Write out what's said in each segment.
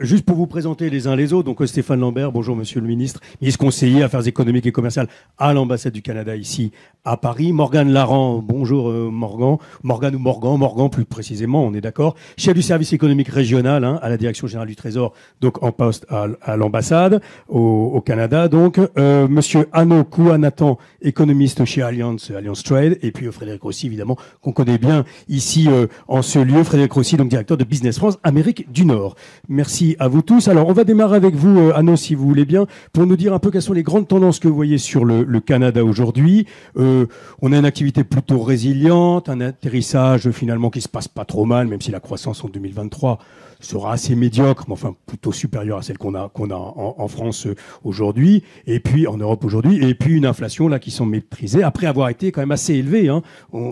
Juste pour vous présenter les uns les autres, donc euh, Stéphane Lambert, bonjour Monsieur le Ministre, ministre conseiller Affaires économiques et commerciales à l'ambassade du Canada ici à Paris. Morgane Laran, bonjour euh, Morgan. Morgan, ou Morgan, Morgan plus précisément, on est d'accord. Chef du service économique régional hein, à la direction générale du Trésor, donc en poste à, l'ambassade au, Canada. Donc euh, Monsieur Anno Kouanatan, économiste chez Alliance Alliance Trade, et puis Frédéric Rossi évidemment qu'on connaît bien ici en ce lieu. Frédéric Rossi, donc directeur de Business France Amérique du Nord. Merci à vous tous. Alors, on va démarrer avec vous, euh, Anno, si vous voulez bien, pour nous dire un peu quelles sont les grandes tendances que vous voyez sur le, Canada aujourd'hui. Euh, on a une activité plutôt résiliente, un atterrissage finalement qui se passe pas trop mal, même si la croissance en 2023 sera assez médiocre, mais enfin plutôt supérieure à celle qu'on a, qu'on a en, France euh, aujourd'hui, et puis en Europe aujourd'hui, et puis une inflation là qui sont maîtrisées, après avoir été quand même assez élevée. Hein.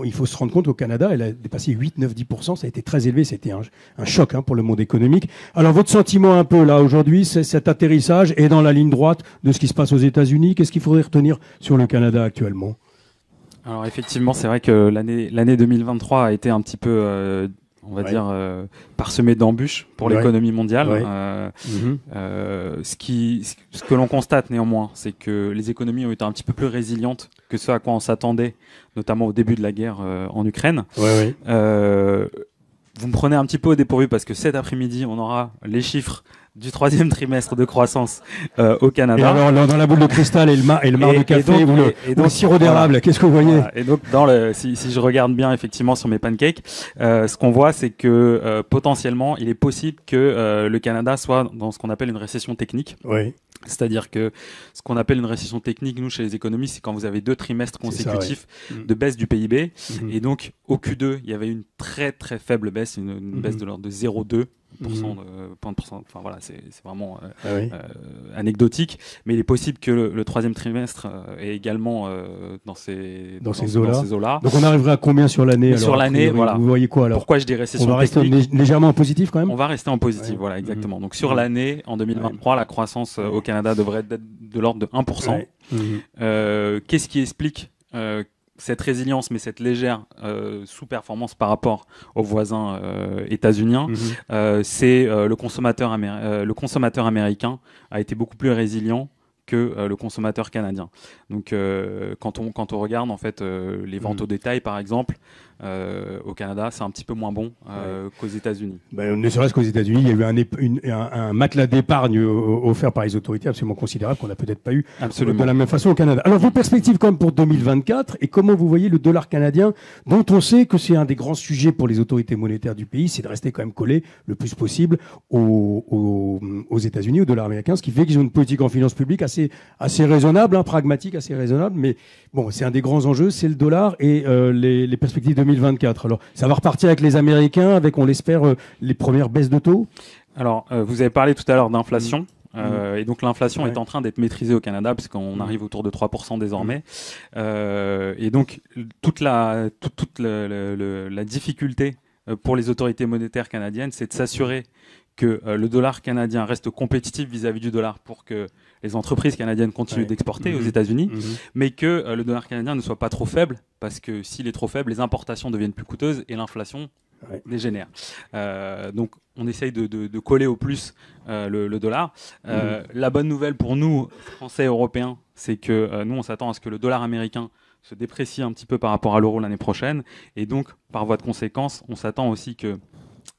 il faut se rendre compte qu'au Canada, elle a dépassé 8, 9, 10 ça a été très élevé, c'était un, choc hein, pour le monde économique. Alors votre sentiment un peu là aujourd'hui, c'est cet atterrissage est dans la ligne droite de ce qui se passe aux États-Unis. Qu'est-ce qu'il faudrait retenir sur le Canada actuellement alors effectivement, c'est vrai que l'année 2023 a été un petit peu euh, on va dire, euh, parsemé d'embûches pour l'économie mondiale. Euh, mhm. euh, ce, qui, ce que l'on constate néanmoins, c'est que les économies ont été un petit peu plus résilientes que ce à quoi on s'attendait, notamment au début de la guerre en Ukraine vous me prenez un petit peu au dépourvu parce que cet après-midi, on aura les chiffres du troisième trimestre de croissance euh, au Canada. Et alors, dans la boule de cristal et le, mar et le de café ou, le, et, le, sirop d'érable, qu'est-ce que vous voyez Et donc, dans le, si, si, je regarde bien effectivement sur mes pancakes, euh, ce qu'on voit, c'est que euh, potentiellement, il est possible que le Canada soit dans ce qu'on appelle une récession technique. Oui. C'est-à-dire que ce qu'on appelle une récession technique, nous, chez les économistes, c'est quand vous avez deux trimestres consécutifs mm. de baisse du PIB. Mm-hmm. Et donc, au Q2, il y avait une très très faible baisse, une, mm-hmm. baisse de l'ordre de 0,2 Mhm. de, enfin voilà, c'est vraiment euh, ah euh, anecdotique. Mais il est possible que le, troisième trimestre euh, est également dans ces dans, ces eaux-là. Donc on arriverait à combien sur l'année Sur l'année, voilà. Vous voyez quoi alors Pourquoi je dis On va rester légèrement en positif quand même. On va rester en positif, voilà, exactement. Donc sur l'année, en 2023, la croissance au Canada devrait être de l'ordre de 1%. Mhm. Qu'est-ce qui explique cette résilience, mais cette légère euh, sous-performance par rapport aux voisins euh, états-uniens, mhm. euh, c'est le consommateur américain a été beaucoup plus résilient que le consommateur canadien. Donc, quand, on, quand on regarde en fait les ventes mhm. au détail, par exemple, euh, au Canada, c'est un petit peu moins bon euh, qu'aux États-Unis. Ben, ne serait-ce qu'aux États-Unis, il y a eu un, matelas d'épargne euh, offert par les autorités absolument considérable qu'on n'a peut-être pas eu de la même façon au Canada. Alors vos perspectives comme pour 2024 et comment vous voyez le dollar canadien, dont on sait que c'est un des grands sujets pour les autorités monétaires du pays, c'est de rester quand même collé le plus possible aux, aux, États-Unis, au dollar américain, ce qui fait qu'ils ont une politique en finance publique assez, assez raisonnable, hein, pragmatique, assez raisonnable. Mais bon, c'est un des grands enjeux, c'est le dollar et les, les perspectives de 2024. Alors, ça va repartir avec les Américains, avec, on l'espère, euh, les premières baisses de taux Alors, euh, vous avez parlé tout à l'heure d'inflation. Mm. Euh, mm. et donc l'inflation est en train d'être maîtrisée au Canada puisqu'on mm. arrive autour de 3% désormais. et donc toute la, toute, la difficulté pour les autorités monétaires canadiennes, c'est de s'assurer que euh, le dollar canadien reste compétitif vis-à-vis du dollar pour que les entreprises canadiennes continuent d'exporter aux mhm. États-Unis, mhm. mais que euh, le dollar canadien ne soit pas trop faible, parce que s'il est trop faible, les importations deviennent plus coûteuses et l'inflation dégénère. Euh, donc on essaye de, coller au plus le, dollar. Mhm. La bonne nouvelle pour nous, Français et Européens, c'est que nous, on s'attend à ce que le dollar américain se déprécie un petit peu par rapport à l'euro l'année prochaine, et donc par voie de conséquence, on s'attend aussi que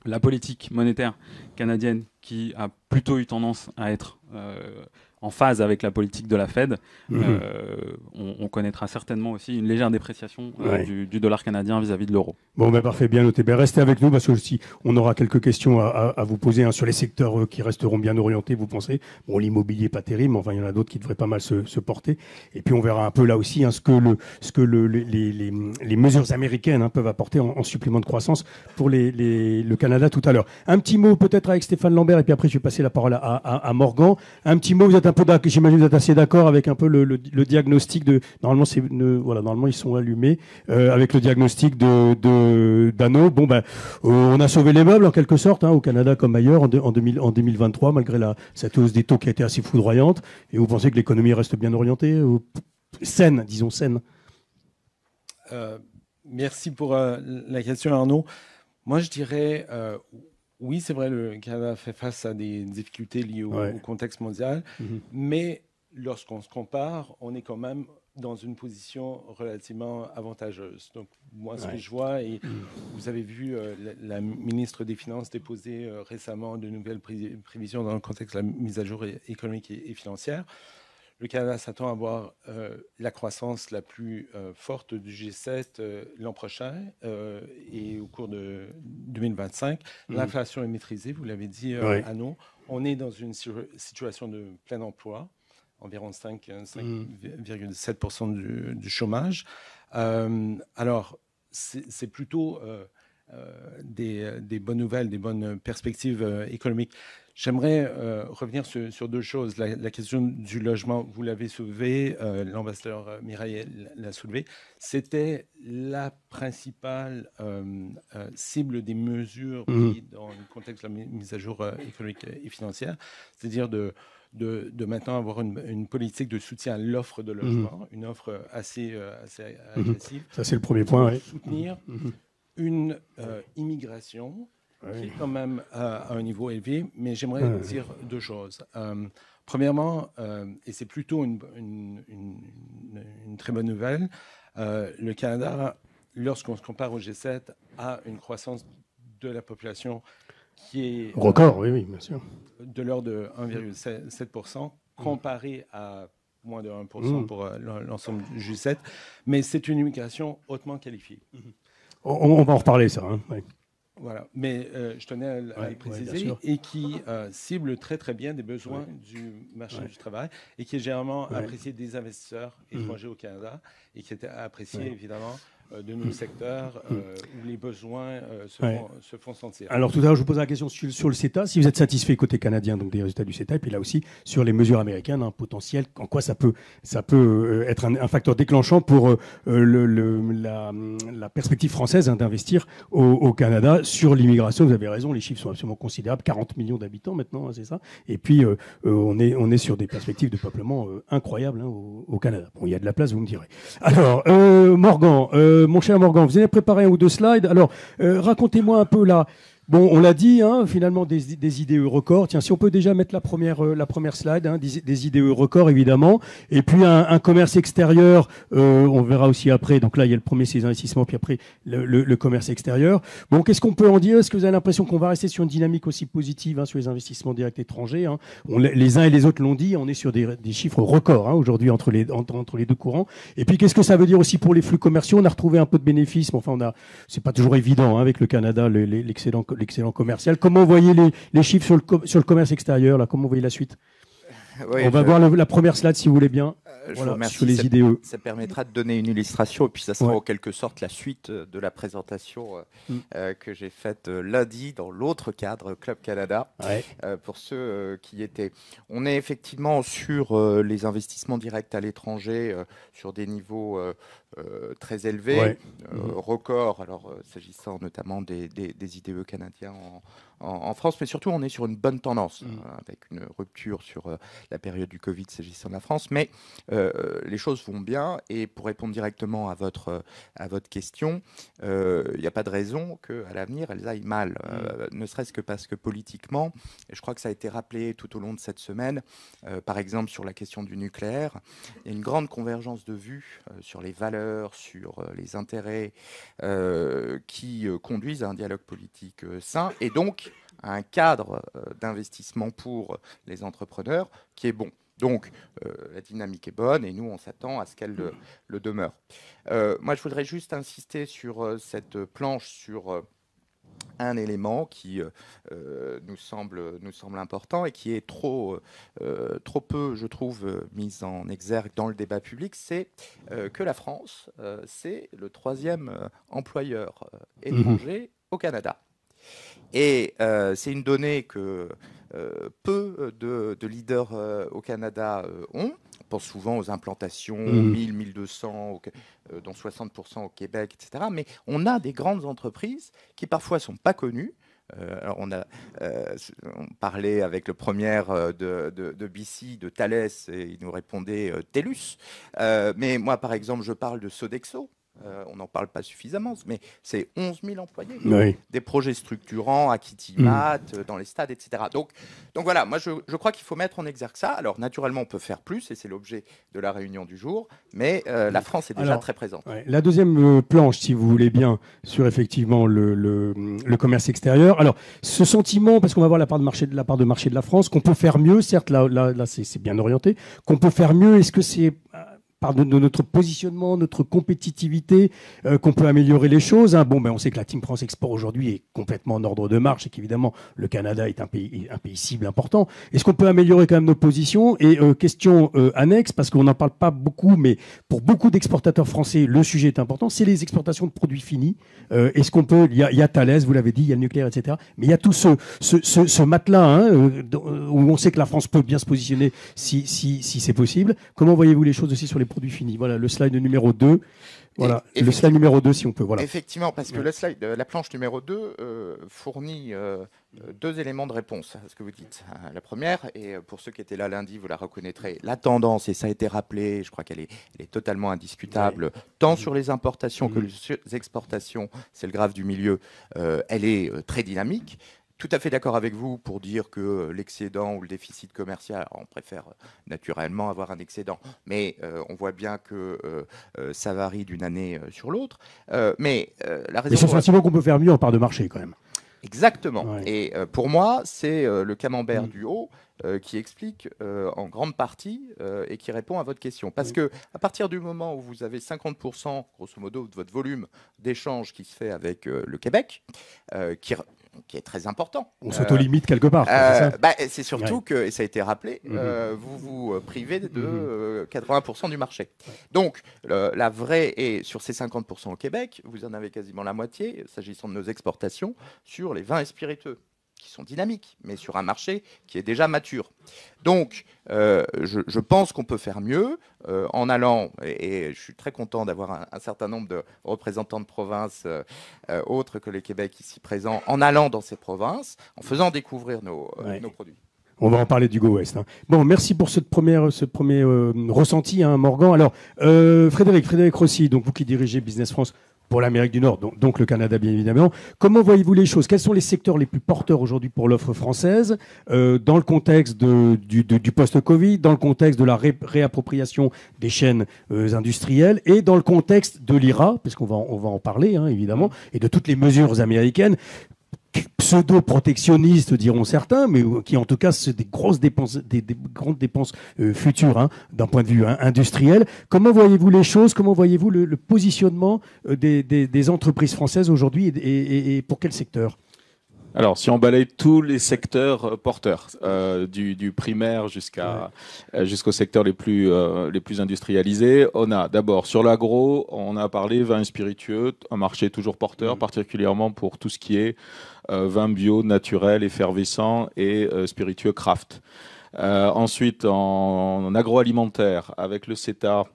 la politique monétaire canadienne qui a plutôt eu tendance à être euh, en phase avec la politique de la Fed. Mhm. Euh, on, connaîtra certainement aussi une légère dépréciation euh, du, dollar canadien vis-à-vis de l'euro. Bon, ben parfait, bien noté. Ben, restez avec nous parce que si on aura quelques questions à, vous poser hein, sur les secteurs euh, qui resteront bien orientés, vous pensez. Bon, l'immobilier pas terrible, mais enfin il y en a d'autres qui devraient pas mal se, porter. Et puis on verra un peu là aussi hein, ce que, le, ce que le, les, mesures américaines hein, peuvent apporter en, supplément de croissance pour les, le Canada tout à l'heure. Un petit mot peut-être avec Stéphane Lambert et puis après je vais passer la parole à, à Morgan. Un petit mot, vous êtes J'imagine que j'imagine vous êtes assez d'accord avec un peu le, diagnostic de. Normalement, voilà, normalement ils sont allumés euh, avec le diagnostic de Bon ben, euh, on a sauvé les meubles en quelque sorte hein, au Canada comme ailleurs en, 2023 malgré la cette hausse des taux qui a été assez foudroyante. Et vous pensez que l'économie reste bien orientée, saine, disons saine. Euh, merci pour la question Arnaud. Moi, je dirais oui, c'est vrai, le Canada fait face à des difficultés liées au, contexte mondial, mmh mais lorsqu'on se compare, on est quand même dans une position relativement avantageuse. Donc, moi, ce que je vois, et vous avez vu euh, la, ministre des Finances déposer euh, récemment de nouvelles prévisions dans le contexte de la mise à jour économique et financière le Canada s'attend à avoir euh, la croissance la plus euh, forte du G7 euh, l'an prochain et au cours de 2025. Mmh. L'inflation est maîtrisée, vous l'avez dit, oui. On est dans une situation de plein emploi, environ 5,7% mmh. du, du, chômage. alors, c'est plutôt euh, des, bonnes nouvelles, des bonnes perspectives euh, économiques. J'aimerais euh, revenir sur, deux choses. La, question du logement, vous l'avez soulevé, l'ambassadeur Mireille l'a soulevé. C'était la principale cible des mesures mmh. dans le contexte de la mise à jour économique et financière, c'est-à-dire de, de, maintenant avoir une, politique de soutien à l'offre de mmh. logement, une offre assez, assez mmh. agressive. Ça, c'est le premier point. Soutenir une euh, immigration qui est quand même euh, à un niveau élevé, mais j'aimerais hum. dire deux choses. Euh, premièrement, et c'est plutôt une, très bonne nouvelle, le Canada, lorsqu'on se compare au G7, a une croissance de la population qui est... Record, oui, oui, bien sûr. De l'ordre de 1,7%, hum. comparé à moins de 1% pour hum. l'ensemble du G7, mais c'est une immigration hautement qualifiée. On, va en reparler, ça. Hein, voilà, mais euh, je tenais à, le préciser, et qui euh, cible très très bien des besoins du marché du travail, et qui est généralement apprécié des investisseurs mmh. étrangers au Canada, et qui était apprécié évidemment euh, de nos secteurs euh, où les besoins euh, se, font, se, font, sentir. Alors tout à l'heure, je vous posais la question sur, le CETA, si vous êtes satisfait côté canadien donc des résultats du CETA, et puis là aussi sur les mesures américaines, un hein, potentiel, en quoi ça peut, ça peut être un, un facteur déclenchant pour le, la, la, perspective française hein, d'investir au, Canada sur l'immigration. Vous avez raison, les chiffres sont absolument considérables, 40 millions d'habitants maintenant, hein, c'est ça. Et puis on, est, on est sur des perspectives de peuplement incroyables au, au, Canada. Bon, il y a de la place, vous me direz. Alors, Morgan. Euh, mon cher Morgan, vous avez préparé un ou deux slides. Alors, euh, racontez-moi un peu là. Bon, on l'a dit, hein, finalement, des, idées IDE records. Tiens, si on peut déjà mettre la première, euh, la première slide, hein, des, idées IDE records, évidemment. Et puis, un, commerce extérieur, euh, on verra aussi après. Donc là, il y a le premier, c'est investissements, puis après, le, commerce extérieur. Bon, qu'est-ce qu'on peut en dire Est-ce que vous avez l'impression qu'on va rester sur une dynamique aussi positive hein, sur les investissements directs étrangers on, Les uns et les autres l'ont dit, on est sur des, chiffres records aujourd'hui entre les, entre, les deux courants. Et puis, qu'est-ce que ça veut dire aussi pour les flux commerciaux On a retrouvé un peu de bénéfices, mais enfin, on a, c'est pas toujours évident avec le Canada, l'excédent l'excellent commercial. Comment voyez les, chiffres sur le, sur le commerce extérieur là Comment vous voyez la suite on va voir la première slide si vous voulez bien. Euh, je vous remercie. Sur les ça, Ça permettra de donner une illustration et puis ça sera en quelque sorte la suite euh, de la présentation euh, mm. que j'ai faite lundi dans l'autre cadre Club Canada. pour ceux qui étaient, on est effectivement sur les investissements directs à l'étranger sur des niveaux très élevés, mm-hmm. records. Alors s'agissant notamment des, IDE e canadiens en en, France, mais surtout on est sur une bonne tendance, mm. hein, avec une rupture sur euh, la période du Covid s'agissant de la France, mais euh, les choses vont bien, et pour répondre directement à votre, à votre question, euh, il n'y a pas de raison qu'à l'avenir elles aillent mal, mm. ne serait-ce que parce que politiquement, et je crois que ça a été rappelé tout au long de cette semaine, par exemple sur la question du nucléaire, il y a une grande convergence de vues sur les valeurs, sur les intérêts qui conduisent à un dialogue politique sain, et donc un cadre euh, d'investissement pour les entrepreneurs qui est bon. Donc, euh, la dynamique est bonne et nous, on s'attend à ce qu'elle le, demeure. Euh, moi, je voudrais juste insister sur cette planche, sur un élément qui nous, semble, nous semble important et qui est trop, trop peu, je trouve, mis en exergue dans le débat public, c'est que la France, c'est le troisième employeur mhm. étranger au Canada. Et euh, c'est une donnée que euh, peu de, leaders euh, au Canada ont. On pense souvent aux implantations, 1000, 1200, dont 60% au Québec, etc. Mais on a des grandes entreprises qui parfois ne sont pas connues, alors on a parlait avec le premier de, de, de, BC, de Thales, et il nous répondait TELUS. mais moi, par exemple, je parle de Sodexo. Euh, on n'en parle pas suffisamment, mais c'est 11 000 employés. Des projets structurants à Kitimat, mm. dans les stades, etc. Donc, donc voilà, moi je, crois qu'il faut mettre en exergue ça. Alors naturellement, on peut faire plus, et c'est l'objet de la réunion du jour, mais euh, la mm. France est déjà très présente. la deuxième euh, planche, si vous voulez bien, sur effectivement le, le, commerce extérieur. Alors ce sentiment, parce qu'on va voir la part de marché de la, part de, marché de la France, qu'on peut faire mieux, certes là c'est bien orienté, qu'on peut faire mieux, est-ce que c'est par de, notre positionnement, notre compétitivité, euh, qu'on peut améliorer les choses. Hein. Bon, ben, on sait que la Team France Export aujourd'hui est complètement en ordre de marche et qu'évidemment le Canada est un pays, un pays cible important. Est-ce qu'on peut améliorer quand même nos positions Et euh, question euh, annexe, parce qu'on n'en parle pas beaucoup, mais pour beaucoup d'exportateurs français, le sujet est important, c'est les exportations de produits finis. Est-ce qu'on peut, il y, a, Thalès, vous l'avez dit, il y a le nucléaire, etc. Mais il y a tout ce, matelas hein, où on sait que la France peut bien se positionner si, si, si c'est possible. Comment voyez-vous les choses aussi sur les produit fini. Voilà, le slide numéro 2. Voilà, le slide numéro 2, si on peut. Voilà. Effectivement, parce que le slide, euh, la planche numéro 2 euh, fournit euh, deux éléments de réponse à ce que vous dites. Hein. La première, et pour ceux qui étaient là lundi, vous la reconnaîtrez, la tendance, et ça a été rappelé, je crois qu'elle est, totalement indiscutable, tant sur les importations que mm. les exportations, c'est le graphe du milieu, elle est très dynamique tout à fait d'accord avec vous pour dire que l'excédent ou le déficit commercial, on préfère euh, naturellement avoir un excédent, mais euh, on voit bien que euh, ça varie d'une année sur l'autre. mais la raison. qu'on peut faire mieux en part de marché quand même. Exactement. Et pour moi, c'est le camembert mm. du haut qui explique en grande partie et qui répond à votre question. Parce mm. que à partir du moment où vous avez 50% grosso modo de votre volume d'échange qui se fait avec le Québec, qui, qui est très important. On s'autolimite quelque part. Euh, bah, c'est surtout que, et ça a été rappelé, mm-hmm. euh, vous vous euh, privez de 80% mm-hmm. du marché. Donc, la vraie est sur ces 50% au Québec, vous en avez quasiment la moitié, s'agissant de nos exportations, sur les vins et spiritueux qui sont dynamiques, mais sur un marché qui est déjà mature. Donc, euh, je, pense qu'on peut faire mieux euh, en allant, et, je suis très content d'avoir un, certain nombre de représentants de provinces euh, autres que le Québec ici présents, en allant dans ces provinces, en faisant découvrir nos, produits. On va en parler du Go West. Hein. Bon, merci pour cette première, ce premier ressenti, hein, Morgan. Alors, Frédéric, Frédéric Rossi, donc vous qui dirigez Business France, pour l'Amérique du Nord, donc, le Canada bien évidemment. Comment voyez-vous les choses Quels sont les secteurs les plus porteurs aujourd'hui pour l'offre française euh, dans le contexte de, du, du post-Covid, dans le contexte de la réappropriation des chaînes euh, industrielles et dans le contexte de l'IRA, puisqu'on va, on va en parler hein, évidemment, et de toutes les mesures américaines pseudo-protectionnistes, diront certains, mais euh, qui en tout cas, c'est des grosses dépenses, des, grandes dépenses euh, futures hein, d'un point de vue hein, industriel. Comment voyez-vous les choses Comment voyez-vous le, positionnement euh, des, entreprises françaises aujourd'hui et, pour quel secteur alors, si on balaye tous les secteurs porteurs, du, primaire jusqu'à jusqu'au jusqu'aux secteurs les plus les plus industrialisés, on a d'abord sur l'agro, on a parlé vin spiritueux, un marché toujours porteur, mm. particulièrement pour tout ce qui est euh, vin bio, naturel effervescents et euh, spiritueux craft. Euh, ensuite, en, en agroalimentaire, avec le CETA,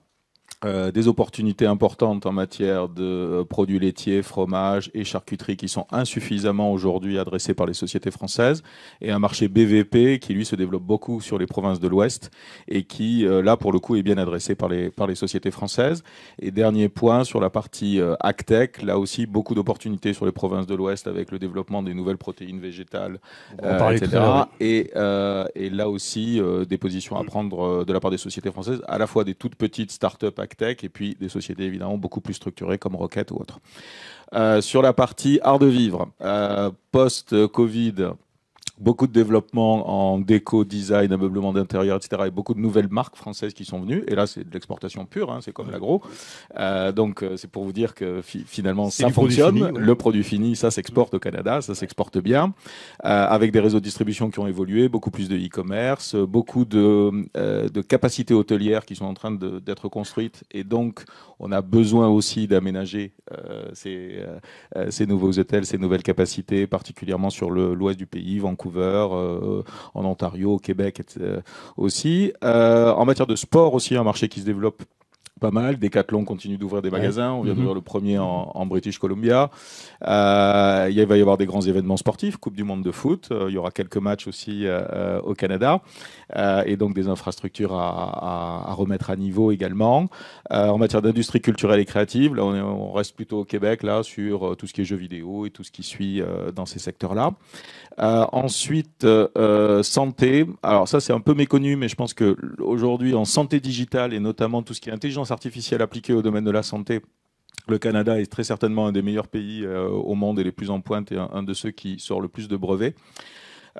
euh, des opportunités importantes en matière de euh, produits laitiers, fromages et charcuteries qui sont insuffisamment aujourd'hui adressés par les sociétés françaises, et un marché BVP qui lui se développe beaucoup sur les provinces de l'Ouest et qui euh, là pour le coup est bien adressé par les, par les sociétés françaises. Et dernier point sur la partie euh, Actec, là aussi beaucoup d'opportunités sur les provinces de l'Ouest avec le développement des nouvelles protéines végétales, etc. Et, et, là aussi des positions à prendre de la part des sociétés françaises, à la fois des toutes petites start-up tech, et puis des sociétés évidemment beaucoup plus structurées comme Rocket ou autres. Euh, sur la partie art de vivre, euh, post-Covid, beaucoup de développement en déco, design, ameublement d'intérieur, etc. Et beaucoup de nouvelles marques françaises qui sont venues. Et là, c'est de l'exportation pure, hein, c'est comme l'agro. Euh, donc, euh, c'est pour vous dire que finalement, ça fonctionne. Le produit fini, ça s'exporte au Canada, ça s'exporte bien, euh, avec des réseaux de distribution qui ont évolué, beaucoup plus de e-commerce, beaucoup de, de capacités hôtelières qui sont en train d'être construites. Et donc, on a besoin aussi d'aménager euh, euh, euh, ces, nouveaux hôtels, ces nouvelles capacités, particulièrement sur l'ouest du pays, Vancouver, en Ontario, au Québec aussi. en matière de sport aussi, un marché qui se développe pas mal. Décathlon continue d'ouvrir des magasins. On vient mhm. d'ouvrir le premier en, British Columbia. Euh, il va y avoir des grands événements sportifs, Coupe du Monde de foot. Euh, il y aura quelques matchs aussi euh, au Canada. et donc des infrastructures à, remettre à niveau également. en matière d'industrie culturelle et créative, là, on, reste plutôt au Québec là, sur tout ce qui est jeux vidéo et tout ce qui suit dans ces secteurs-là. ensuite, santé. Alors ça, c'est un peu méconnu, mais je pense qu'aujourd'hui, en santé digitale et notamment tout ce qui est intelligence artificielle appliquée au domaine de la santé, le Canada est très certainement un des meilleurs pays euh, au monde et les plus en pointe et un, de ceux qui sort le plus de brevets.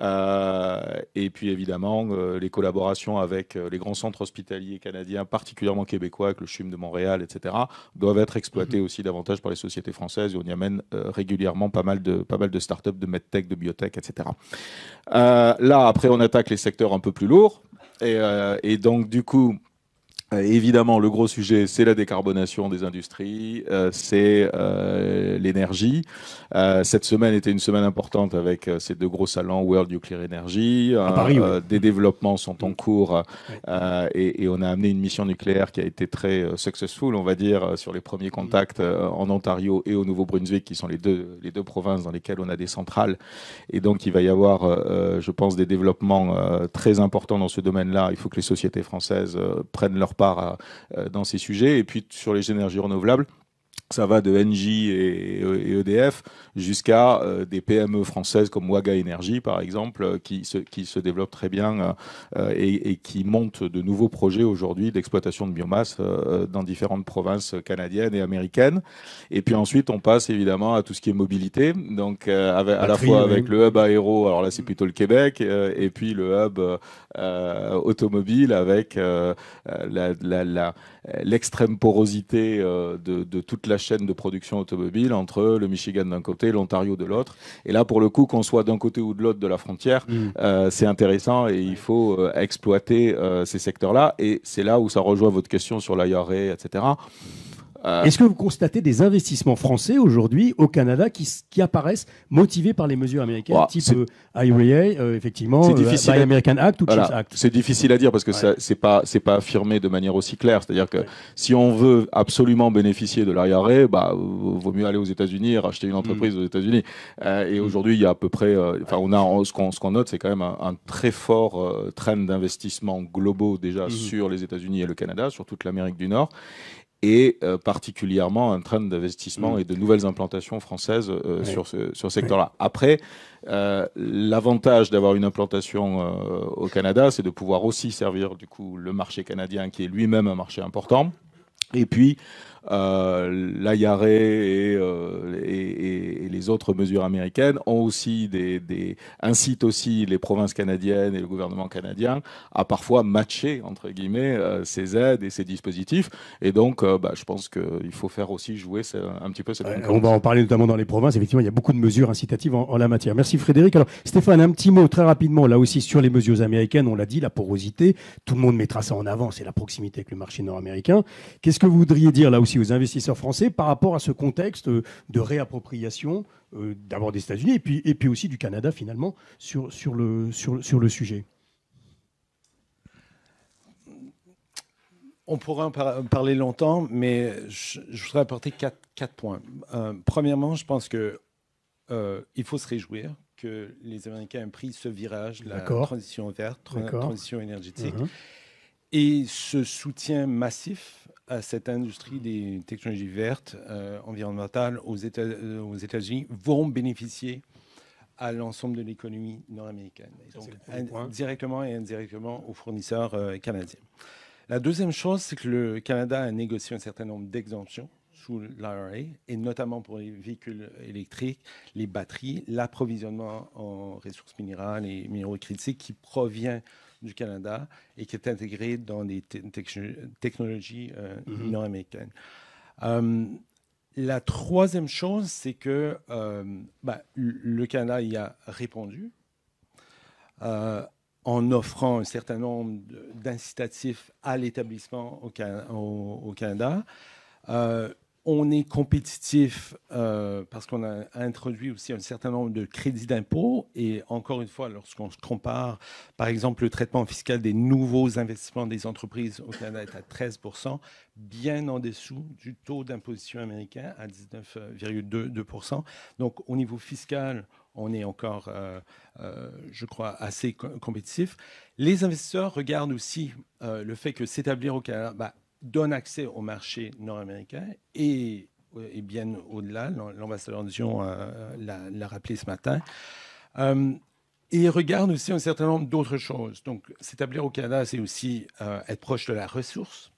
Euh, et puis évidemment, euh, les collaborations avec les grands centres hospitaliers canadiens, particulièrement québécois, avec le CHUM de Montréal, etc., doivent être exploitées mhm. aussi davantage par les sociétés françaises. Et on y amène régulièrement pas mal de, pas mal de startups, de medtech, de biotech, etc. là, après, on attaque les secteurs un peu plus lourds. et, donc, du coup, euh, évidemment, le gros sujet, c'est la décarbonation des industries, euh, c'est euh, l'énergie. cette semaine était une semaine importante avec ces deux gros salons World Nuclear Energy. À Paris, Des développements sont en mm. cours et, et, on a amené une mission nucléaire qui a été très successful, on va dire, sur les premiers mm. contacts en Ontario et au Nouveau-Brunswick, qui sont les deux, les deux provinces dans lesquelles on a des centrales. Et donc, il va y avoir, je pense, des développements très importants dans ce domaine-là. Il faut que les sociétés françaises prennent leur par euh, euh, dans ces sujets. Et puis sur les énergies renouvelables, ça va de NJ et, EDF e jusqu'à euh, des PME françaises comme Waga Energy, par exemple, euh, qui se, développent très bien euh, et, qui montent de nouveaux projets aujourd'hui d'exploitation de biomasse dans différentes provinces canadiennes et américaines. Et puis ensuite, on passe évidemment à tout ce qui est mobilité, donc à la fois avec le hub aéro, alors là c'est plutôt le Québec, et puis le hub automobile avec la euh, l'extrême porosité euh, de, toute la chaîne de production automobile entre le Michigan d'un côté, l'Ontario de l'autre. Et là, pour le coup, qu'on soit d'un côté ou de l'autre de la frontière, mm. euh, c'est intéressant et il faut exploiter ces secteurs-là. Et c'est là où ça rejoint votre question sur l'IRA, e, etc. Euh, Est-ce que vous constatez des investissements français aujourd'hui au Canada qui, apparaissent motivés par les mesures américaines, type euh, IRA, euh, effectivement, c'est difficile American Act ou Act C'est difficile à dire parce que c'est pas affirmé de manière aussi claire. C'est-à-dire que si on veut absolument bénéficier de l'IRA, bah vaut mieux aller aux États-Unis et racheter une entreprise mm. aux États-Unis. et mm. aujourd'hui, il y a à peu près, enfin, on a ce qu'on note, c'est quand même un, très fort trend d'investissement globaux déjà mm. sur les États-Unis et le Canada, sur toute l'Amérique du Nord et euh, particulièrement un train d'investissement mm. et de nouvelles implantations françaises euh, sur ce, secteur-là. Après, euh, l'avantage d'avoir une implantation au Canada, c'est de pouvoir aussi servir du coup le marché canadien qui est lui-même un marché important. Et puis, euh, euh et, et, les autres mesures américaines ont aussi des, incitent aussi les provinces canadiennes et le gouvernement canadien à parfois matcher entre guillemets euh, ces aides et ces dispositifs. Et donc, euh, bah, je pense qu'il faut faire aussi jouer un petit peu cette. on va en parler notamment dans les provinces. Effectivement, il y a beaucoup de mesures incitatives en, en la matière. Merci Frédéric. Alors Stéphane, un petit mot très rapidement là aussi sur les mesures américaines. On l'a dit, la porosité. Tout le monde mettra ça en avant. C'est la proximité avec le marché nord-américain. Qu'est-ce que vous voudriez dire là aussi? aux investisseurs français par rapport à ce contexte euh, de réappropriation euh, d'abord des États-Unis et puis, aussi du Canada finalement sur, le, sujet On pourrait en parler longtemps, mais je, voudrais apporter quatre, points. Euh, premièrement, je pense que il faut se réjouir que les Américains aient pris ce virage, la transition verte, la transition énergétique. Uh-huh. Et ce soutien massif à cette industrie des technologies vertes, euh, environnementales euh, aux États-Unis vont bénéficier à l'ensemble de l'économie nord-américaine, directement et indirectement aux fournisseurs euh, canadiens. La deuxième chose, c'est que le Canada a négocié un certain nombre d'exemptions sous l'IRA, et notamment pour les véhicules électriques, les batteries, l'approvisionnement en ressources minérales et minéraux critiques qui provient du Canada et qui est intégré dans des technologies euh, mm-hmm. non américaines euh, la troisième chose, c'est que euh, ben, le Canada y a répondu en offrant un certain nombre d'incitatifs à l'établissement au, Canada on est compétitif euh, parce qu'on a introduit aussi un certain nombre de crédits d'impôt. Et encore une fois, lorsqu'on compare, par exemple, le traitement fiscal des nouveaux investissements des entreprises au Canada est à 13 bien en dessous du taux d'imposition américain à 19,2 Donc, au niveau fiscal, on est encore, euh, euh, je crois, assez compétitif. Les investisseurs regardent aussi le fait que s'établir au Canada, bah, donne accès au marché nord-américain et, euh, bien au-delà, l'ambassadeur Dion euh, l'a rappelé ce matin. Euh, et regarde aussi un certain nombre d'autres choses. Donc, s'établir au Canada, c'est aussi être proche de la ressource,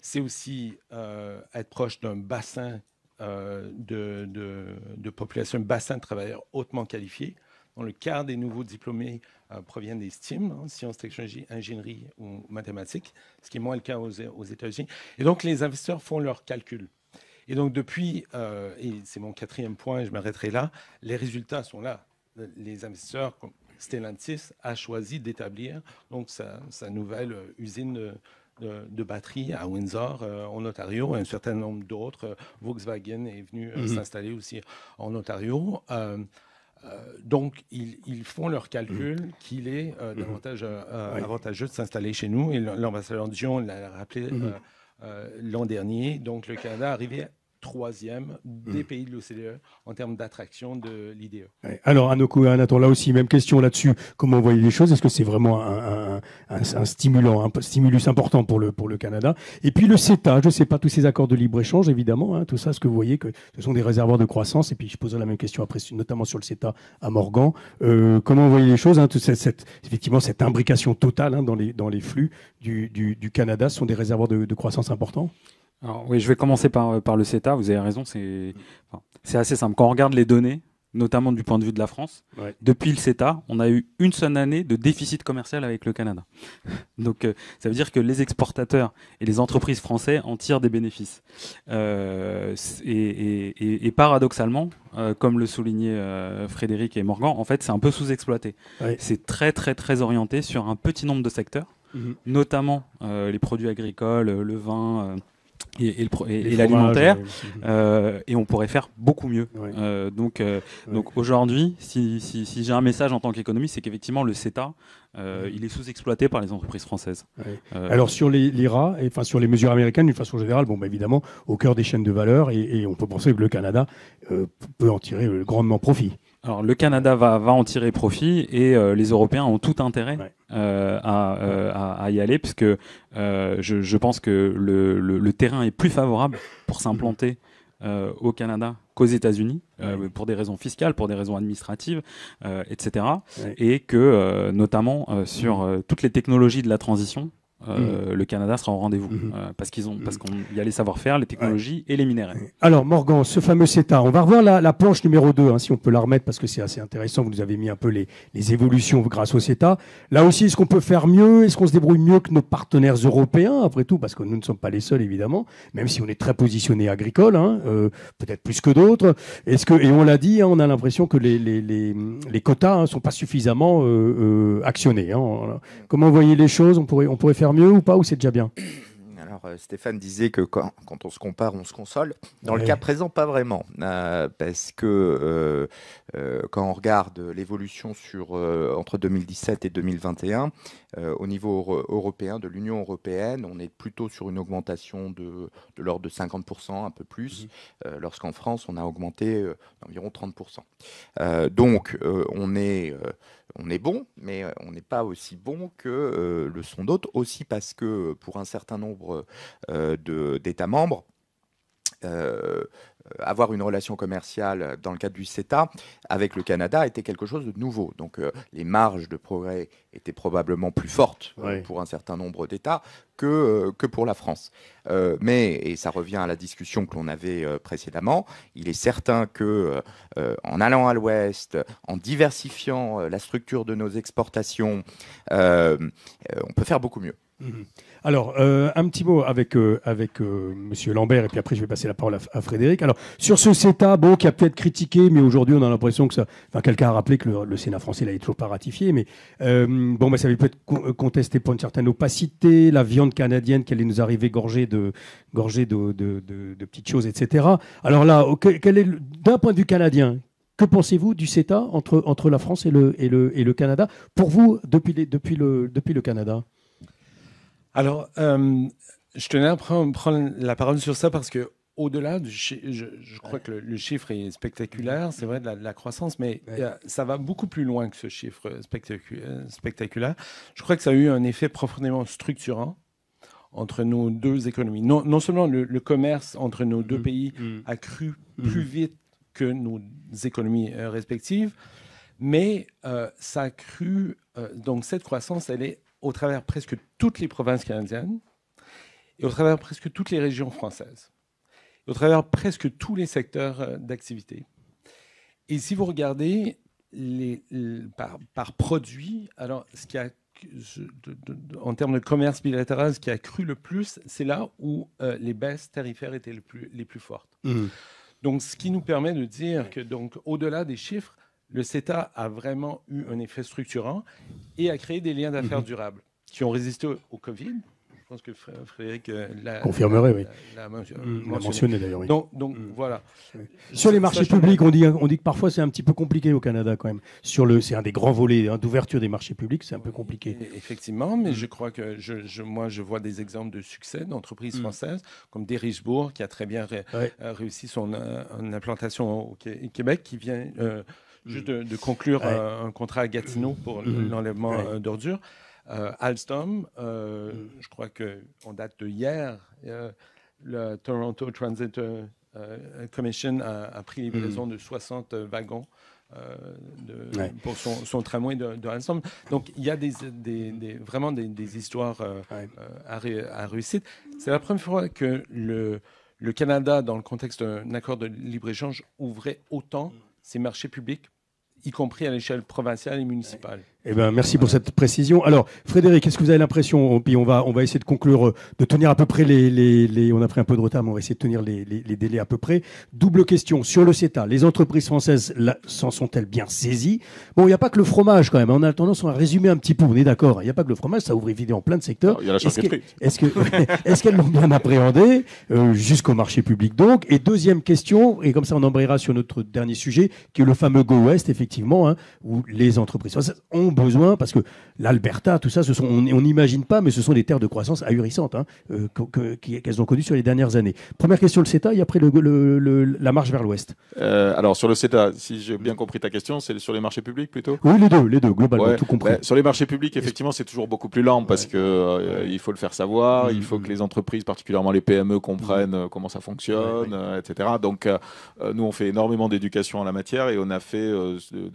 c'est aussi être proche d'un bassin de, de, population, un bassin de travailleurs hautement qualifiés le quart des nouveaux diplômés provient euh, proviennent des STEAM, hein, sciences, technologies, ingénierie ou mathématiques, ce qui est moins le cas aux, États-Unis. Et donc, les investisseurs font leurs calculs. Et donc, depuis, euh, et c'est mon quatrième point, je m'arrêterai là, les résultats sont là. Les investisseurs, comme Stellantis, a choisi d'établir donc sa, nouvelle euh, usine. de batterie à Windsor, en Ontario, et un certain nombre d'autres. Volkswagen est venu mm-hmm. s'installer aussi en Ontario. Euh, donc, ils, font leur calcul mhm. qu'il est euh, mhm. davantage euh, avantageux de s'installer chez nous. Et l'ambassadeur Dion l'a rappelé mhm. l'an dernier. Donc, le Canada arrivait troisième des hmm. pays de l'OCDE en termes d'attraction de l'IDE. Alors, Anoko Anatole, là aussi, même question là-dessus. Comment vous les choses Est-ce que c'est vraiment un, stimulant, un stimulus important pour le, pour le Canada Et puis le CETA, je ne sais pas, tous ces accords de libre-échange, évidemment, hein, tout ça, ce que vous voyez, que ce sont des réservoirs de croissance. Et puis, je poserai la même question après, notamment sur le CETA à Morgan. Euh, comment vous les choses hein? Effectivement, cette imbrication totale hein, dans, les, dans les flux du, du, Canada, ce sont des réservoirs de, de croissance importants oui, je vais commencer euh, par, le CETA. Vous avez raison, c'est assez simple. Quand on regarde les données, notamment du point de vue de la France, depuis le CETA, on a eu une seule année de déficit commercial avec le Canada. Donc, euh, ça veut dire que les exportateurs et les entreprises françaises en tirent des bénéfices. Euh, et, paradoxalement, comme le soulignaient Frédéric et Morgan, en fait, c'est un peu sous-exploité. C'est très, très, très orienté sur un petit nombre de secteurs, mhm. notamment les produits agricoles, le vin et, l'alimentaire, euh, et on pourrait faire beaucoup mieux. Euh, donc, euh, donc aujourd'hui, si, j'ai un message en tant qu'économiste, c'est qu'effectivement le CETA, il est sous-exploité par les entreprises françaises. Alors sur les enfin sur les mesures américaines d'une façon générale, bon bah, évidemment au cœur des chaînes de valeur et, on peut penser que le Canada peut en tirer grandement profit. Alors le Canada va, va en tirer profit et euh, les Européens ont tout intérêt euh, euh, à, y aller puisque je, je, pense que le, terrain est plus favorable pour s'implanter au Canada qu'aux États-Unis pour des raisons fiscales, pour des raisons administratives, etc. Et que notamment sur mmh. toutes les technologies de la transition, euh, mhm. le Canada sera au rendez-vous mhm. euh, parce qu'ils ont parce mhm. qu'il y a les savoir-faire, les technologies et les minéraux. Alors Morgan, ce fameux CETA, on va revoir la, planche numéro 2 hein, si on peut la remettre parce que c'est assez intéressant. Vous nous avez mis un peu les, les évolutions grâce au CETA. Là aussi, est-ce qu'on peut faire mieux Est-ce qu'on se débrouille mieux que nos partenaires européens après tout Parce que nous ne sommes pas les seuls évidemment, même si on est très positionné agricole, hein, euh, peut-être plus que d'autres. Est-ce que et on l'a dit, hein, on a l'impression que les les, ne quotas hein, sont pas suffisamment actionnés. Comment voyez les choses On pourrait on pourrait faire mieux ou pas, ou c'est déjà bien alors euh, Stéphane disait que quand, on se compare, on se console. Dans le cas présent, pas vraiment, euh, parce que euh, quand on regarde l'évolution sur entre 2017 et 2021, au niveau européen, de l'Union européenne, on est plutôt sur une augmentation de, l'ordre de 50%, un peu plus, mhm. lorsqu'en France, on a augmenté d'environ 30%. donc, on est on est bon, mais euh, on n'est pas aussi bon que euh, le sont d'autres, aussi parce que pour un certain nombre euh, d'États membres, euh, avoir une relation commerciale dans le cadre du CETA avec le Canada était quelque chose de nouveau. Donc euh, les marges de progrès étaient probablement plus fortes euh, pour un certain nombre d'États que, que pour la France. mais, et ça revient à la discussion que l'on avait précédemment, il est certain que en allant à l'Ouest, en diversifiant la structure de nos exportations, on peut faire beaucoup mieux. Mhm. Alors, euh, un petit mot avec, M. Euh, avec euh, Monsieur Lambert, et puis après je vais passer la parole à, Frédéric. Alors, sur ce CETA, bon, qui a peut-être critiqué, mais aujourd'hui on a l'impression que ça... Enfin, quelqu'un a rappelé que le, Sénat français l'avait toujours pas ratifié, mais bon, bah, ça avait peut-être contesté pour une certaine opacité, la viande canadienne qui allait nous arriver gorgée de, gorgée de, de, petites choses, etc. Alors là, quel est d'un point de vue canadien, que pensez-vous du CETA entre, entre la France et le, et le, et le Canada Pour vous, depuis, les, depuis, le, depuis le Canada alors, euh, je tenais à prendre, la parole sur ça parce que au-delà, je, crois que le, chiffre est spectaculaire, c'est vrai, de la, croissance, mais euh, ça va beaucoup plus loin que ce chiffre euh, spectaculaire, Je crois que ça a eu un effet profondément structurant entre nos deux économies. Non, seulement le, commerce entre nos deux mmh. pays mmh. a cru mmh. plus vite que nos économies respectives, mais ça a cru, donc cette croissance, elle est au travers presque toutes les provinces canadiennes et au travers presque toutes les régions françaises, et au travers presque tous les secteurs euh, d'activité. Et si vous regardez les, par, produit, alors ce qui a, en termes de commerce bilatéral, ce qui a cru le plus, c'est là où euh, les baisses tarifaires étaient les plus fortes. Mmh. Donc, ce qui nous permet de dire que, donc, au-delà des chiffres, le CETA a vraiment eu un effet structurant et a créé des liens d'affaires mhm. durables qui ont résisté au, Covid. Je pense que Frédéric euh, l'a confirmerait, oui. L'a mm, mentionné, d'ailleurs. Donc, mm. voilà. Sur les marchés publics, on dit, que parfois c'est un petit peu compliqué au Canada quand même. Sur le, c'est un des grands volets hein, d'ouverture des marchés publics, c'est un peu compliqué. Effectivement, mais mm. je crois que je, moi je vois des exemples de succès d'entreprises françaises comme Derichebourg qui a très bien euh, réussi son euh, implantation au Québec, qui vient Juste de, conclure euh, un, contrat à Gatineau pour mm-hmm. Mm-hmm. l'enlèvement euh, d'ordures. Euh, Alstom, mm-hmm. je crois qu'on date de hier, le Toronto Transit Commission a, pris livraison mm. de 60 wagons pour son, son tramway de, Alstom. Donc, il y a des, vraiment des, histoires à, à, réussite. C'est la première fois que le, le Canada, dans le contexte d'un accord de libre-échange, ouvrait autant mm. ses marchés publics y compris à l'échelle provinciale et municipale. Eh ben, merci pour cette précision. Alors, Frédéric, est-ce que vous avez l'impression, puis on va, on va essayer de conclure, euh, de tenir à peu près les, les, les on a pris un peu de retard, mais on va essayer de tenir les, les, les délais à peu près. Double question sur le CETA. Les entreprises françaises s'en sont-elles bien saisies Bon, il n'y a pas que le fromage quand même. Hein. On a tendance à résumer un petit peu. On est d'accord. Il n'y a pas que le fromage. Ça ouvre en plein de secteurs. Il y a la Est-ce qu'elles est que, est l'ont bien appréhendé euh, jusqu'au marché public donc Et deuxième question, et comme ça on embrayera sur notre dernier sujet, qui est le fameux Go West, effectivement, hein, où les entreprises françaises ont besoin, parce que l'Alberta, tout ça, ce sont, on n'imagine pas, mais ce sont des terres de croissance ahurissantes hein, euh, qu'elles ont connues sur les dernières années. Première question, le CETA, et après le, la marche vers l'Ouest. Euh, alors, sur le CETA, si j'ai bien compris ta question, c'est sur les marchés publics plutôt Oui, les deux, les deux globalement, tout compris. sur les marchés publics, effectivement, c'est toujours beaucoup plus lent, parce qu'il que euh, il faut le faire savoir, il faut que mm. les entreprises, particulièrement les PME, comprennent comment ça fonctionne, etc. Donc, nous, on fait énormément d'éducation en la matière, et on a fait,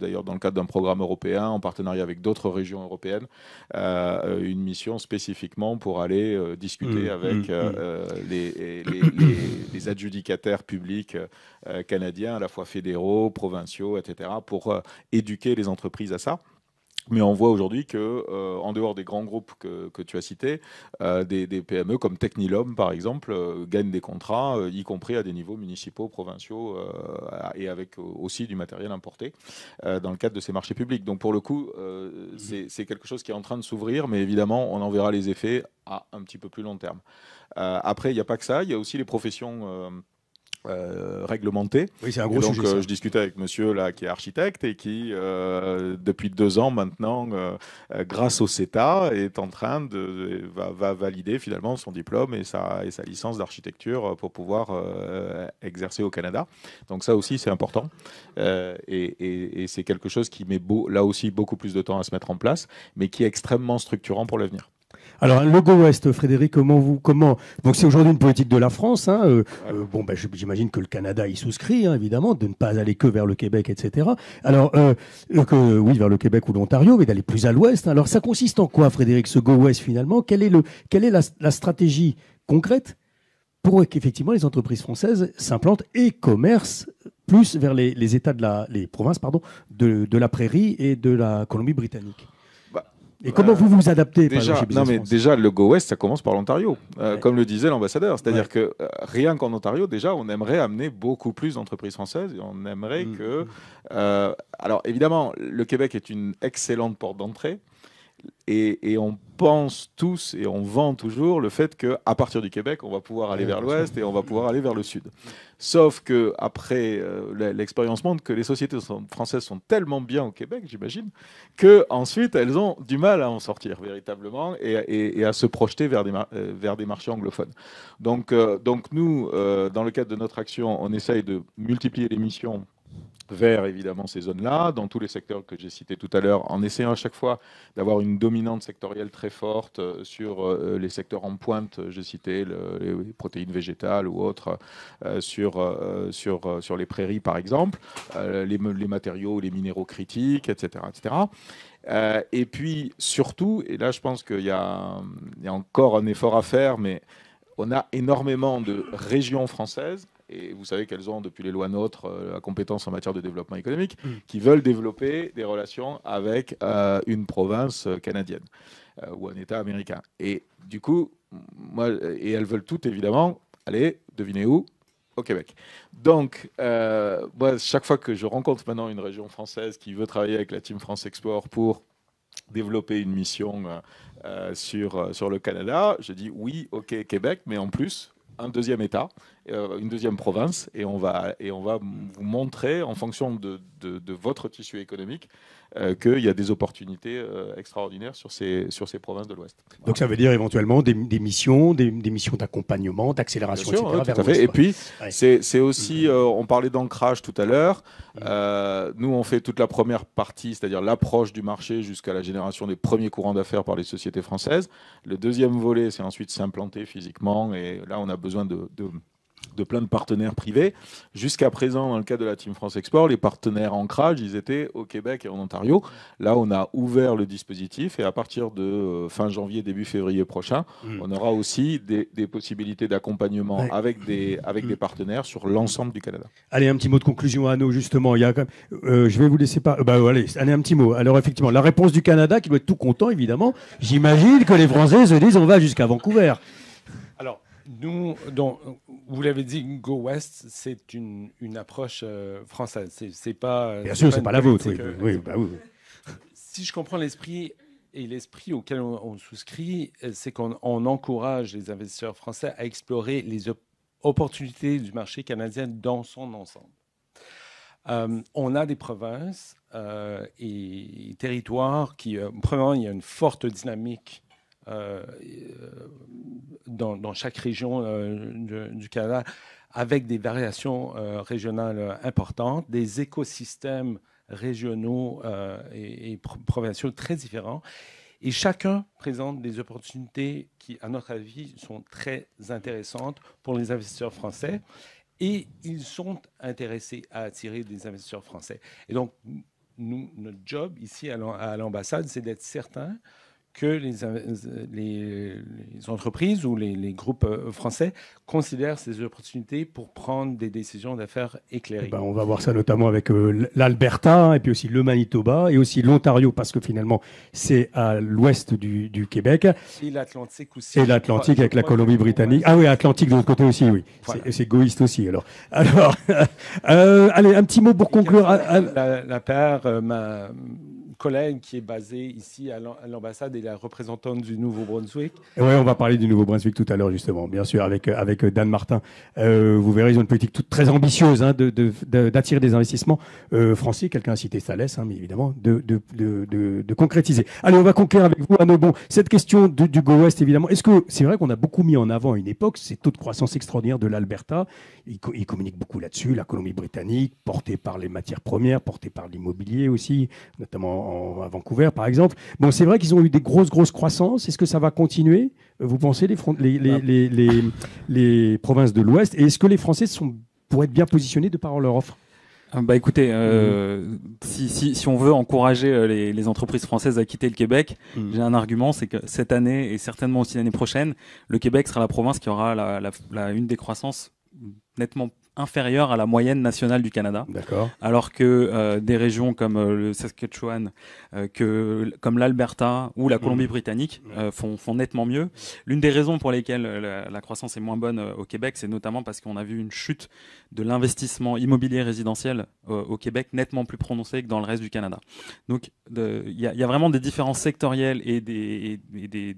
d'ailleurs, dans le cadre d'un programme européen, en partenariat avec avec d'autres régions européennes euh, une mission spécifiquement pour aller discuter avec les, adjudicataires publics euh, canadiens, à la fois fédéraux, provinciaux, etc., pour euh, éduquer les entreprises à ça. Mais on voit aujourd'hui que, euh, en dehors des grands groupes que, tu as cités, euh, des, PME comme Technilom, par exemple, euh, gagnent des contrats, y compris à des niveaux municipaux, provinciaux, et avec aussi du matériel importé dans le cadre de ces marchés publics. Donc, pour le coup, c'est quelque chose qui est en train de s'ouvrir, mais évidemment, on en verra les effets à un petit peu plus long terme. après, il n'y a pas que ça, il y a aussi les professions euh, réglementé c'est donc, euh, je discutais avec monsieur là, qui est architecte et qui, euh, depuis deux ans maintenant, grâce au CETA, est en train de va, valider finalement son diplôme et sa, et sa licence d'architecture pour pouvoir exercer au Canada. Donc ça aussi, c'est important. et, c'est quelque chose qui met beau, là aussi beaucoup plus de temps à se mettre en place, mais qui est extrêmement structurant pour l'avenir. Alors, le Go West, Frédéric, comment vous, comment Donc, c'est aujourd'hui une politique de la France. Hein, euh, euh, bon, ben, j'imagine que le Canada y souscrit, hein, évidemment, de ne pas aller que vers le Québec, etc. Alors, euh, que, oui, vers le Québec ou l'Ontario, mais d'aller plus à l'Ouest. Alors, ça consiste en quoi, Frédéric, ce Go West finalement Quelle est le, quelle est la, stratégie concrète pour qu'effectivement les entreprises françaises s'implantent et commercent plus vers les, États de la, les provinces pardon, de, de la Prairie et de la Colombie-Britannique. Et comment vous vous adaptez déjà, non, mais déjà, le Go West, ça commence par l'Ontario, euh, comme le disait l'ambassadeur. C'est-à-dire que euh, rien qu'en Ontario, déjà, on aimerait amener beaucoup plus d'entreprises françaises. on aimerait mm. que. Euh, alors, évidemment, le Québec est une excellente porte d'entrée. Et, on pense tous et on vend toujours le fait qu'à partir du Québec, on va pouvoir aller vers l'ouest et on va pouvoir aller vers le sud. Sauf que après, euh, l'expérience montre que les sociétés françaises sont tellement bien au Québec, j'imagine, que ensuite elles ont du mal à en sortir véritablement et, à se projeter vers des, euh, marchés anglophones. Donc, euh, donc nous, dans le cadre de notre action, on essaye de multiplier les missions vers évidemment ces zones-là, dans tous les secteurs que j'ai cités tout à l'heure, en essayant à chaque fois d'avoir une dominante sectorielle très forte euh, sur euh, les secteurs en pointe, euh, j'ai cité les protéines végétales ou autres, sur, sur, sur les prairies par exemple, les, matériaux, les minéraux critiques, etc. etc. et puis surtout, et là je pense qu'il y, a encore un effort à faire, mais on a énormément de régions françaises et vous savez qu'elles ont, depuis les lois nôtres, euh, la compétence en matière de développement économique, mm. qui veulent développer des relations avec euh, une province euh, canadienne ou un État américain. Et du coup, moi, et elles veulent toutes, évidemment, aller, devinez où au Québec. Donc, chaque fois que je rencontre maintenant une région française qui veut travailler avec la Team France Export pour développer une mission sur, sur le Canada, je dis oui, ok, Québec, mais en plus, un deuxième État, euh, une deuxième province, et on va, et on va vous montrer, en fonction de votre tissu économique, euh, qu'il y a des opportunités euh, extraordinaires sur ces, sur ces provinces de l'Ouest. Donc ça veut dire éventuellement des, missions, des, missions d'accompagnement, d'accélération, etc. fait. Et puis, c'est aussi, mm-hmm. euh, on parlait d'ancrage tout à l'heure. Mm-hmm. nous, on fait toute la première partie, c'est-à-dire l'approche du marché jusqu'à la génération des premiers courants d'affaires par les sociétés françaises. Le deuxième volet, c'est ensuite s'implanter physiquement. Et là, on a besoin de de plein de partenaires privés. Jusqu'à présent, dans le cas de la Team France Export, les partenaires ancrage, ils étaient au Québec et en Ontario. Là, on a ouvert le dispositif et à partir de euh, fin janvier, début février prochain, mm. on aura aussi des, possibilités d'accompagnement avec, des, avec des partenaires sur l'ensemble du Canada. Allez, un petit mot de conclusion à nous, justement. Il y a euh, je vais vous laisser pas... Bah, allez, un petit mot. Alors, effectivement, la réponse du Canada, qui doit être tout content, évidemment. J'imagine que les Français se disent on va jusqu'à Vancouver. Nous, dont vous l'avez dit, Go West, c'est une, approche euh, française. C'est, pas. Euh, Bien sûr, c'est pas la vôtre. Euh, bah si je comprends l'esprit et l'esprit auquel on, souscrit, c'est qu'on encourage les investisseurs français à explorer les opportunités du marché canadien dans son ensemble. on a des provinces et, et territoires qui, premièrement, il y a une forte dynamique euh, dans, dans, chaque région euh, du Canada avec des variations euh, régionales importantes, des écosystèmes régionaux et, provinciaux très différents. Et chacun présente des opportunités qui, à notre avis, sont très intéressantes pour les investisseurs français. Et ils sont intéressés à attirer des investisseurs français. Et donc, nous, notre job ici à l'ambassade, c'est d'être certain que euh, les, les, entreprises ou les, groupes euh, français considèrent ces opportunités pour prendre des décisions d'affaires éclairées. Eh ben, on va voir ça notamment avec euh, l'Alberta et puis aussi le Manitoba et aussi l'Ontario parce que finalement c'est à l'ouest du, Québec. Et l'Atlantique aussi. Et l'Atlantique avec la Colombie-Britannique. Ah oui, Atlantique de l'autre côté aussi, oui. C'est égoïste aussi alors. Alors, allez, un petit mot pour conclure. La, la paire, ma collègue qui est basé ici à l'ambassade et la représentante du Nouveau-Brunswick. Oui, on va parler du Nouveau-Brunswick tout à l'heure, justement, bien sûr, avec, euh, avec euh, Dan Martin. Euh, vous verrez, ils ont une politique toute très ambitieuse hein, d'attirer des investissements français. Quelqu'un a cité Salès, hein, mais évidemment, de, concrétiser. Allez, on va conclure avec vous, Anne Bon, cette question du, du Go West, évidemment, est-ce que c'est vrai qu'on a beaucoup mis en avant à une époque ces taux de croissance extraordinaires de l'Alberta ils, ils communiquent beaucoup là-dessus, la Colombie-Britannique, portée par les matières premières, portée par l'immobilier aussi, notamment en à Vancouver, par exemple. Bon, c'est vrai qu'ils ont eu des grosses, grosses croissances. Est-ce que ça va continuer Vous pensez, ah. les, provinces de l'Ouest Et est-ce que les Français sont, pourraient être bien positionnés de par leur offre ah, bah écoutez, euh, mm-hmm. si, on veut encourager euh, les, entreprises françaises à quitter le Québec, mm-hmm. j'ai un argument, c'est que cette année et certainement aussi l'année prochaine, le Québec sera la province qui aura la une des croissances nettement inférieure à la moyenne nationale du Canada. D'accord. Alors que euh, des régions comme euh, le Saskatchewan, euh, que, comme l'Alberta ou la mm. Colombie-Britannique mm. font, nettement mieux. L'une des raisons pour lesquelles la, croissance est moins bonne au Québec, c'est notamment parce qu'on a vu une chute de l'investissement immobilier résidentiel au Québec nettement plus prononcée que dans le reste du Canada. Donc il y, a vraiment des différences sectorielles et et des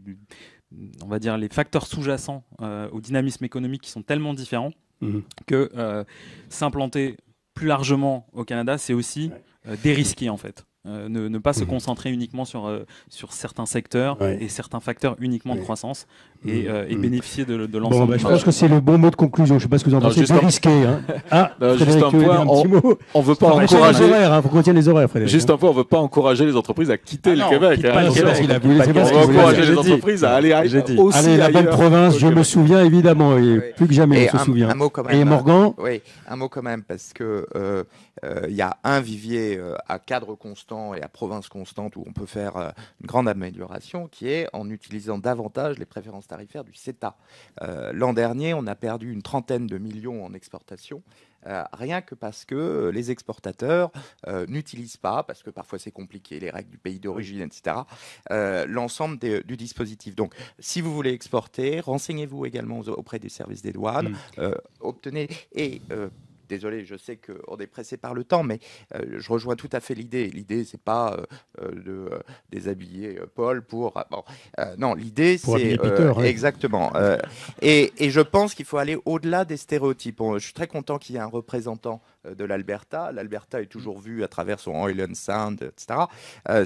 on va dire les facteurs sous-jacents au dynamisme économique qui sont tellement différents Mhm. que euh, s'implanter plus largement au Canada, c'est aussi euh, dérisquer en fait. Euh, ne, pas se mhm. concentrer uniquement sur, certains secteurs et certains facteurs uniquement de croissance, et, mm. euh, mm. bénéficier de, l'ensemble. Bah, je ah. pense que c'est le bon mot de conclusion. Je ne sais pas ce que vous en pensez. C'est risqué. Hein. Ah, juste un point. Un mot. On ne veut pas encourager les hein, les horaires, Frédéric. Juste un point. On ne veut pas encourager les entreprises à quitter ah le Québec. Hein. pas On encourager les entreprises à aller ailleurs. Allez, la bonne province. Je me souviens évidemment plus que jamais on se souvient. Et Morgan. Oui, un mot quand même parce que euh, euh, il y a un vivier à cadre constant et à province constante où on peut faire une grande amélioration qui est en utilisant davantage les préférences tarifaire du CETA. Euh, l'an dernier, on a perdu une trentaine de millions en exportation. Euh, rien que parce que les exportateurs euh, n'utilisent pas, parce que parfois c'est compliqué, les règles du pays d'origine, etc., l'ensemble du dispositif. Donc, si vous voulez exporter, renseignez-vous également auprès des services des douanes, mm. obtenez et désolé, je sais qu'on est pressé par le temps, mais euh, je rejoins tout à fait l'idée. L'idée, c'est pas euh, euh, de déshabiller Paul pour. Ah, non, l'idée, c'est. Exactement. et, je pense qu'il faut aller au-delà des stéréotypes. je suis très content qu'il y ait un représentant de l'Alberta. L'Alberta est toujours vue à travers son oil and sound, etc.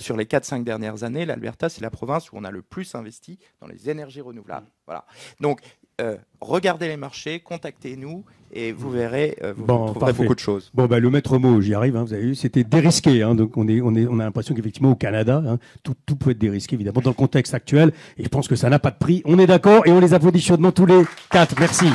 sur les 4-5 dernières années, l'Alberta, c'est la province où on a le plus investi dans les énergies renouvelables. Mm. Voilà. Donc, euh, regardez les marchés, contactez-nous et vous verrez, euh, vous trouverez beaucoup de choses. Bon, bah, le maître mot, j'y arrive, hein, vous avez vu, c'était dérisqué. Hein, donc on, est, on, a l'impression qu'effectivement au Canada, hein, tout, peut être dérisqué, évidemment, dans le contexte actuel. Et je pense que ça n'a pas de prix. On est d'accord et on les applaudit chaudement tous les quatre. Merci.